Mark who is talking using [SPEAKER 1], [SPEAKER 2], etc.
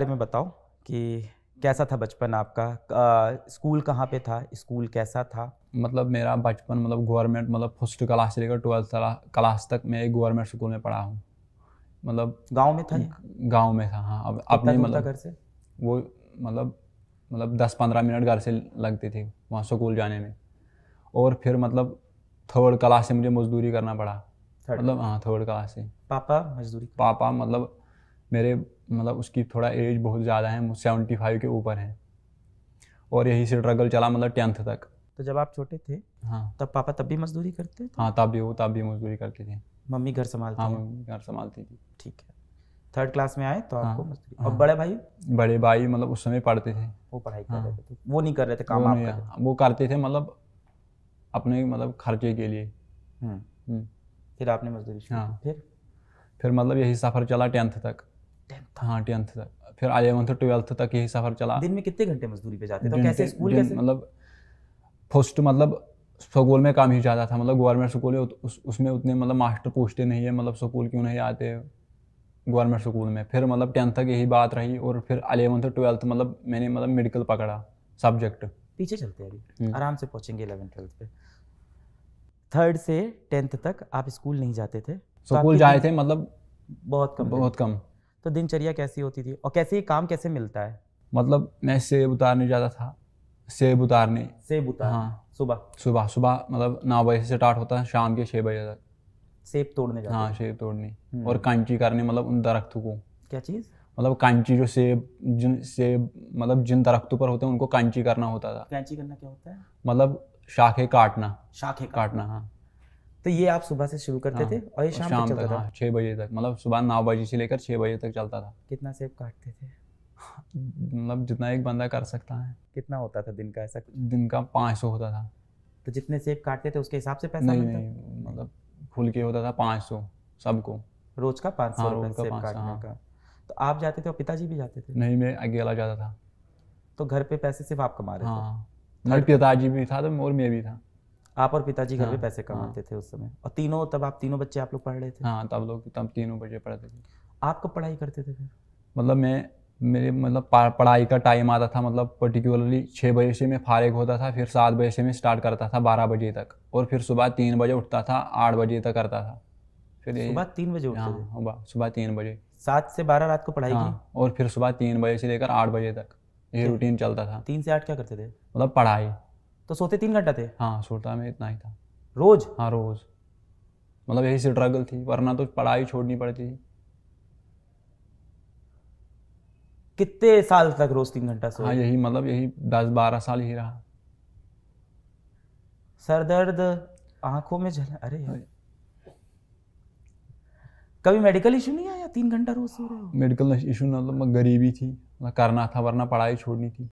[SPEAKER 1] बारे में बताओ कि कैसा था बचपन आपका आ, स्कूल कहाँ पे था स्कूल
[SPEAKER 2] कैसा था मतलब मेरा बचपन मतलब गवर्नमेंट मतलब फर्स्ट क्लास से लेकर ट्वेल्थ क्लास तक मैं एक गवर्नमेंट स्कूल में पढ़ा हूँ मतलब गांव में था गांव में था हाँ अब अपने मतलब घर से वो मतलब मतलब दस पंद्रह मिनट घर से लगती थी वहाँ स्कूल जाने में और फिर मतलब थर्ड क्लास से मुझे मजदूरी करना पड़ा मतलब हाँ थर्ड क्लास से पापा मजदूरी पापा मतलब मेरे मतलब उसकी थोड़ा एज बहुत ज़्यादा है सेवेंटी फाइव के ऊपर है और यही स्ट्रगल चला मतलब टेंथ तक
[SPEAKER 1] तो जब आप छोटे थे हाँ
[SPEAKER 2] तब पापा तब भी मजदूरी करते थे हाँ तब भी वो तब भी मजदूरी करते थे
[SPEAKER 1] मम्मी घर संभालती हाँ मम्मी घर संभालती थी ठीक है थर्ड क्लास में आए तो हाँ, आपको मजदूरी हाँ, और बड़े भाई
[SPEAKER 2] बड़े भाई मतलब उस समय पढ़ते थे वो
[SPEAKER 1] पढ़ाई कर हाँ। रहे थे
[SPEAKER 2] तो वो नहीं कर रहे थे काम आप कर वो करते थे मतलब अपने मतलब खर्चे के लिए हम्म। हम्म। फिर आपने मजदूरी हाँ। फिर फिर मतलब यही सफ़र चला टेंथ तक हाँ टेंथ तक फिर अलेवंथ ट्वेल्थ तक यही सफ़र चला दिन में कितने घंटे मजदूरी पे जाते थे कैसे स्कूल कैसे मतलब फर्स्ट मतलब स्कूल में काम ही ज़्यादा था मतलब गवर्नमेंट स्कूल है उसमें उतने मतलब मास्टर पूछते नहीं है मतलब स्कूल क्यों नहीं आते गवर्नमेंट स्कूल में फिर मतलब टेंथ तक यही बात रही और फिर अलेवंथ ट्वेल्थ मतलब मैंने मतलब मेडिकल पकड़ा सब्जेक्ट पीछे चलते हैं अभी हम्म। आराम
[SPEAKER 1] से पहुंचेंगे इलेवन ट्वेल्थ पे
[SPEAKER 2] थर्ड से टेंथ तक आप स्कूल नहीं जाते थे तो स्कूल जाए थे मतलब बहुत कम बहुत कम
[SPEAKER 1] तो दिनचर्या कैसी होती थी और कैसे ये काम
[SPEAKER 2] कैसे मिलता है मतलब मैं सेब उतारने जाता था सेब उतारने सेब उतार हाँ सुबह सुबह सुबह मतलब नौ बजे से स्टार्ट होता है शाम के छः बजे तक सेब तोड़ने जाते हाँ सेब तोड़ने हम्म। और कांची करने मतलब उन दरख्तों को क्या चीज़ मतलब कांची जो सेब जिन सेब मतलब जिन दरख्तों पर होते हैं उनको कांची करना होता था
[SPEAKER 1] कैंची करना क्या होता है
[SPEAKER 2] मतलब शाखे काटना शाखे काटना हाँ तो ये आप सुबह से शुरू करते हाँ, थे और ये शाम, शाम तक, तक हाँ, छः बजे तक मतलब सुबह नौ बजे से लेकर छः बजे तक चलता था
[SPEAKER 1] कितना सेब काटते थे
[SPEAKER 2] मतलब जितना एक बंदा कर सकता है कितना होता था दिन का ऐसा दिन का पाँच सौ होता था
[SPEAKER 1] तो जितने सेब काटते थे उसके हिसाब से पैसा नहीं, नहीं
[SPEAKER 2] मतलब खुल के होता था पाँच सौ सबको रोज का पाँच सौ हाँ,
[SPEAKER 1] हाँ। तो आप जाते थे और पिताजी भी जाते थे नहीं मैं अकेला जाता था तो घर पे पैसे सिर्फ आप कमा रहे थे पिताजी भी था तो और मैं भी था आप और पिताजी घर पे हाँ, पैसे हाँ। कमाते थे उस समय और तीनों तब आप तीनों बच्चे आप लोग पढ़ रहे
[SPEAKER 2] थे हाँ तब लोग तब तीनों बच्चे पढ़ते थे
[SPEAKER 1] आप कब पढ़ाई करते थे फिर
[SPEAKER 2] मतलब मैं मेरे मतलब पढ़ाई का टाइम आता था मतलब पर्टिकुलरली छः बजे से मैं फारिग होता था फिर सात बजे से मैं स्टार्ट करता था बारह बजे तक और फिर सुबह तीन बजे उठता था आठ बजे तक करता था फिर सुबह तीन बजे हाँ सुबह तीन बजे सात से बारह रात को पढ़ाई हाँ, और फिर सुबह तीन बजे से लेकर आठ बजे तक ये रूटीन चलता था तीन से आठ क्या करते थे मतलब पढ़ाई तो सोते तीन घंटा थे हाँ सोता मैं इतना ही था रोज हाँ रोज मतलब यही स्ट्रगल थी वरना तो पढ़ाई छोड़नी पड़ती थी कितने साल तक रोज तीन घंटा सो हाँ यही मतलब यही दस बारह साल ही रहा
[SPEAKER 1] सर दर्द आंखों में जल अरे हाँ।
[SPEAKER 2] कभी मेडिकल इशू नहीं
[SPEAKER 1] आया तीन घंटा रोज सो रहे
[SPEAKER 2] मेडिकल इशू ना मतलब गरीबी थी करना था वरना पढ़ाई छोड़नी थी